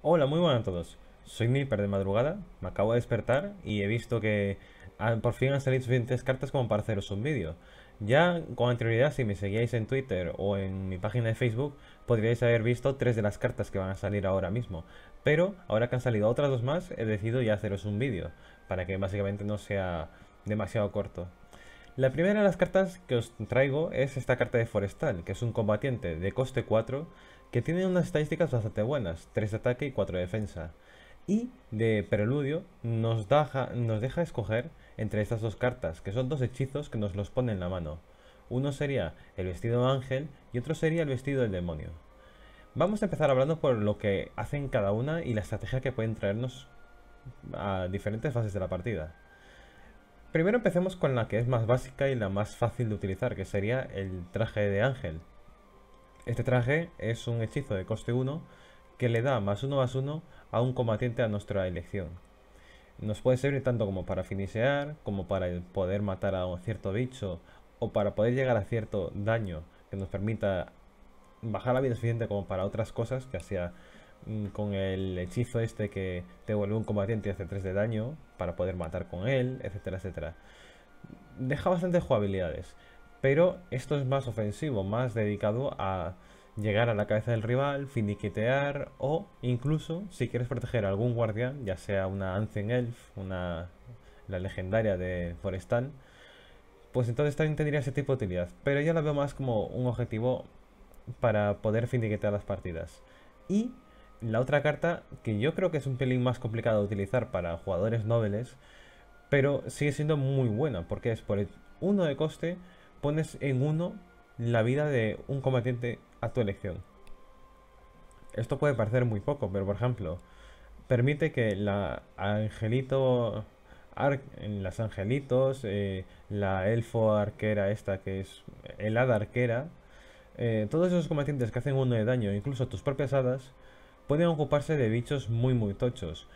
Hola, muy buenas a todos. Soy Nilper de madrugada, me acabo de despertar y he visto que ah, por fin han salido suficientes cartas como para haceros un vídeo. Ya con anterioridad, si me seguíais en Twitter o en mi página de Facebook, podríais haber visto tres de las cartas que van a salir ahora mismo. Pero ahora que han salido otras dos más, he decidido ya haceros un vídeo, para que básicamente no sea demasiado corto. La primera de las cartas que os traigo es esta carta de Forestal, que es un combatiente de coste 4 que tiene unas estadísticas bastante buenas, 3 de ataque y 4 de defensa. Y de preludio nos deja, nos deja escoger entre estas dos cartas, que son dos hechizos que nos los pone en la mano. Uno sería el vestido ángel y otro sería el vestido del demonio. Vamos a empezar hablando por lo que hacen cada una y la estrategia que pueden traernos a diferentes fases de la partida. Primero empecemos con la que es más básica y la más fácil de utilizar, que sería el traje de ángel. Este traje es un hechizo de coste 1 que le da más 1 más 1 a un combatiente a nuestra elección. Nos puede servir tanto como para finisear, como para poder matar a un cierto bicho, o para poder llegar a cierto daño que nos permita bajar la vida suficiente como para otras cosas, que sea mm, con el hechizo este que te vuelve un combatiente y hace 3 de daño, para poder matar con él, etcétera, etcétera. Deja bastantes jugabilidades. Pero esto es más ofensivo, más dedicado a llegar a la cabeza del rival, finiquetear o incluso si quieres proteger a algún guardián, ya sea una Ancient Elf, una la legendaria de Forestal, pues entonces también tendría ese tipo de utilidad. Pero yo la veo más como un objetivo para poder finiquetear las partidas. Y la otra carta, que yo creo que es un pelín más complicado de utilizar para jugadores nobles, pero sigue siendo muy buena, porque es por el 1 de coste pones en uno la vida de un combatiente a tu elección. Esto puede parecer muy poco, pero por ejemplo, permite que la angelito, eh, las angelitos, eh, la elfo arquera esta que es el hada arquera, eh, todos esos combatientes que hacen uno de daño, incluso tus propias hadas, pueden ocuparse de bichos muy muy tochos.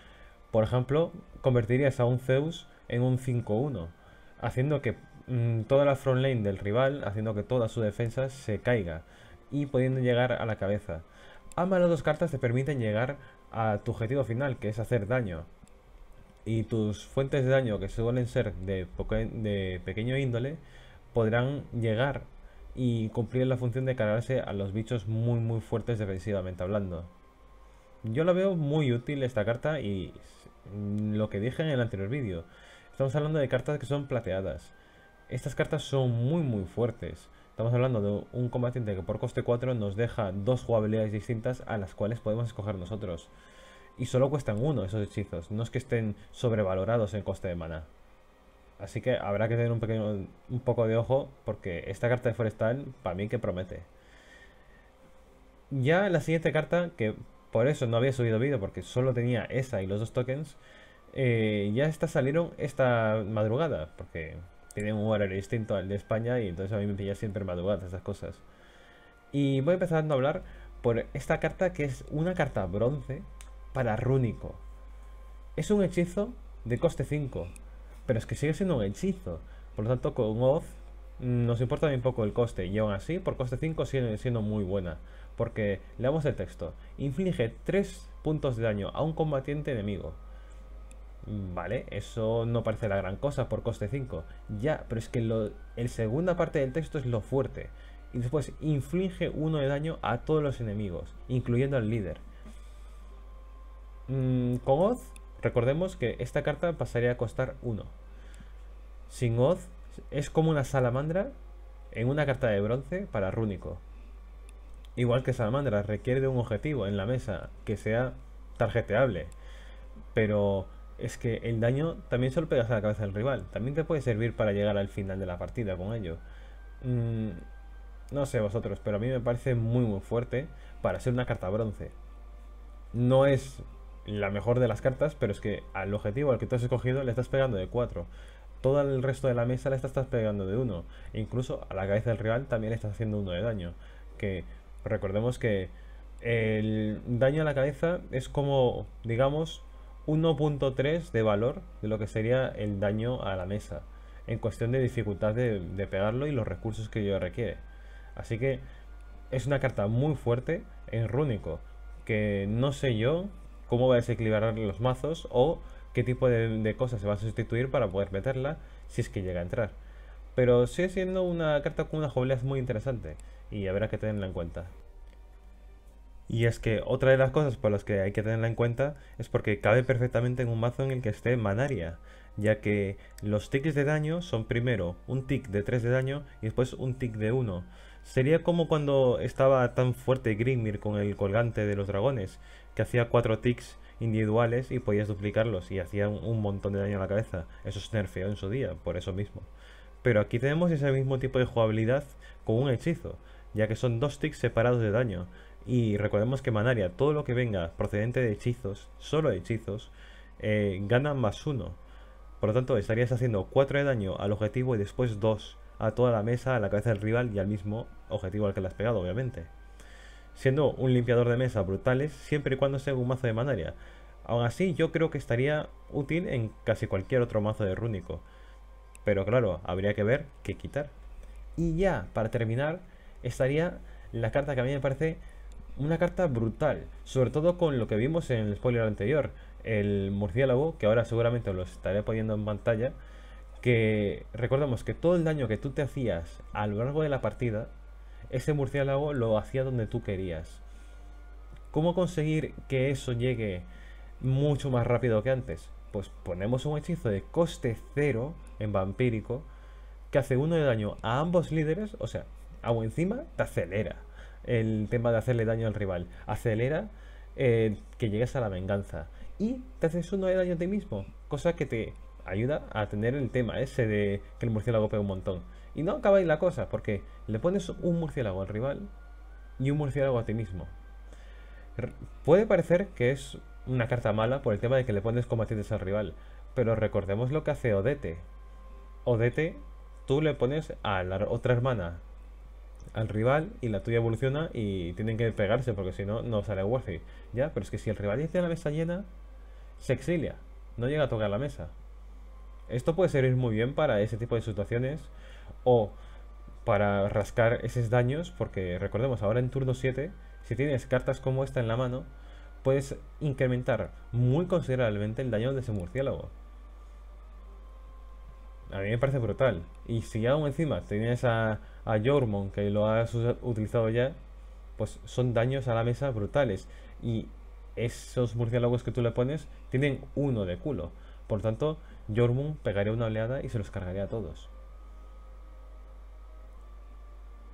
Por ejemplo, convertirías a un Zeus en un 5-1, haciendo que Mm, toda la front lane del rival, haciendo que toda su defensa se caiga y pudiendo llegar a la cabeza. Ambas las dos cartas te permiten llegar a tu objetivo final, que es hacer daño. Y tus fuentes de daño, que suelen ser de, de pequeño índole, podrán llegar y cumplir la función de cargarse a los bichos muy muy fuertes defensivamente hablando. Yo la veo muy útil esta carta y lo que dije en el anterior vídeo. Estamos hablando de cartas que son plateadas. Estas cartas son muy muy fuertes. Estamos hablando de un combatiente que por coste 4 nos deja dos jugabilidades distintas a las cuales podemos escoger nosotros. Y solo cuestan uno esos hechizos, no es que estén sobrevalorados en coste de mana. Así que habrá que tener un, pequeño, un poco de ojo porque esta carta de forestal para mí que promete. Ya la siguiente carta, que por eso no había subido vídeo porque solo tenía esa y los dos tokens, eh, ya estas salieron esta madrugada porque tiene un horario distinto al de España y entonces a mí me pilla siempre madrugadas estas cosas. Y voy empezando a hablar por esta carta que es una carta bronce para rúnico. Es un hechizo de coste 5, pero es que sigue siendo un hechizo. Por lo tanto, con Oz mm, nos importa bien poco el coste y aún así, por coste 5 sigue siendo muy buena. Porque leamos el texto. Inflige 3 puntos de daño a un combatiente enemigo. Vale, eso no parece la gran cosa por coste 5. Ya, pero es que el segunda parte del texto es lo fuerte. Y después inflige uno de daño a todos los enemigos, incluyendo al líder. Mm, con Oz, recordemos que esta carta pasaría a costar 1. Sin Oz, es como una salamandra en una carta de bronce para Rúnico. Igual que salamandra, requiere de un objetivo en la mesa que sea tarjeteable. Pero es que el daño también solo pegas a la cabeza del rival. También te puede servir para llegar al final de la partida con ello. Mm, no sé vosotros, pero a mí me parece muy muy fuerte para ser una carta bronce. No es la mejor de las cartas, pero es que al objetivo al que tú has escogido le estás pegando de 4. Todo el resto de la mesa le estás pegando de 1. Incluso a la cabeza del rival también le estás haciendo 1 de daño. Que recordemos que el daño a la cabeza es como, digamos, 1.3 de valor de lo que sería el daño a la mesa, en cuestión de dificultad de, pegarlo y los recursos que ello requiere. Así que es una carta muy fuerte en rúnico, que no sé yo cómo va a desequilibrar los mazos o qué tipo de, cosas se va a sustituir para poder meterla si es que llega a entrar. Pero sigue siendo una carta con una jugabilidad muy interesante y habrá que tenerla en cuenta. Y es que otra de las cosas por las que hay que tenerla en cuenta es porque cabe perfectamente en un mazo en el que esté Manaria, ya que los tics de daño son primero un tic de 3 de daño y después un tic de 1. Sería como cuando estaba tan fuerte Grimmir con el colgante de los dragones, que hacía 4 tics individuales y podías duplicarlos y hacían un montón de daño a la cabeza. Eso se nerfeó en su día, por eso mismo. Pero aquí tenemos ese mismo tipo de jugabilidad con un hechizo, ya que son dos tics separados de daño, y recordemos que Manaria, todo lo que venga procedente de hechizos, solo de hechizos, eh, gana más uno. Por lo tanto, estarías haciendo 4 de daño al objetivo y después 2 a toda la mesa, a la cabeza del rival y al mismo objetivo al que le has pegado, obviamente. Siendo un limpiador de mesa brutales, siempre y cuando sea un mazo de Manaria. Aún así, yo creo que estaría útil en casi cualquier otro mazo de rúnico. Pero claro, habría que ver qué quitar. Y ya, para terminar, estaría la carta que a mí me parece una carta brutal, sobre todo con lo que vimos en el spoiler anterior, el murciélago, que ahora seguramente lo estaré poniendo en pantalla, que recordamos que todo el daño que tú te hacías a lo largo de la partida, ese murciélago lo hacía donde tú querías. ¿Cómo conseguir que eso llegue mucho más rápido que antes? Pues ponemos un hechizo de coste cero en vampírico que hace uno de daño a ambos líderes, o sea, agua encima te acelera el tema de hacerle daño al rival. Acelera eh, que llegues a la venganza. Y te haces uno de daño a ti mismo. Cosa que te ayuda a tener el tema ese de que el murciélago pega un montón. Y no acabáis la cosa, porque le pones un murciélago al rival y un murciélago a ti mismo. puede parecer que es una carta mala por el tema de que le pones combatientes al rival, pero recordemos lo que hace Odete. Odete, tú le pones a la otra hermana al rival y la tuya evoluciona y tienen que pegarse porque si no, no sale worthy. Ya, pero es que si el rival dice la mesa llena, se exilia, no llega a tocar la mesa. Esto puede servir muy bien para ese tipo de situaciones o para rascar esos daños, porque recordemos, ahora en turno 7, si tienes cartas como esta en la mano, puedes incrementar muy considerablemente el daño de ese murciélago. A mí me parece brutal. Y si aún encima tienes a, a que lo has utilizado ya, pues son daños a la mesa brutales. Y esos murciélagos que tú le pones tienen uno de culo. Por tanto, Jormun pegaría una oleada y se los cargaría a todos.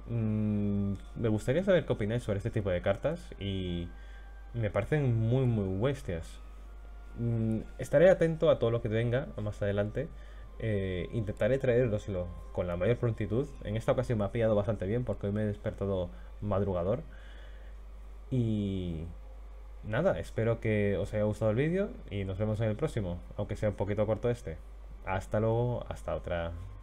Mm, me gustaría saber qué opináis sobre este tipo de cartas y me parecen muy muy bestias. Mm, estaré atento a todo lo que venga más adelante eh, intentaré traerlos con la mayor prontitud. En esta ocasión me ha pillado bastante bien porque hoy me he despertado madrugador. Y nada, espero que os haya gustado el vídeo y nos vemos en el próximo, aunque sea un poquito corto este. Hasta luego, hasta otra.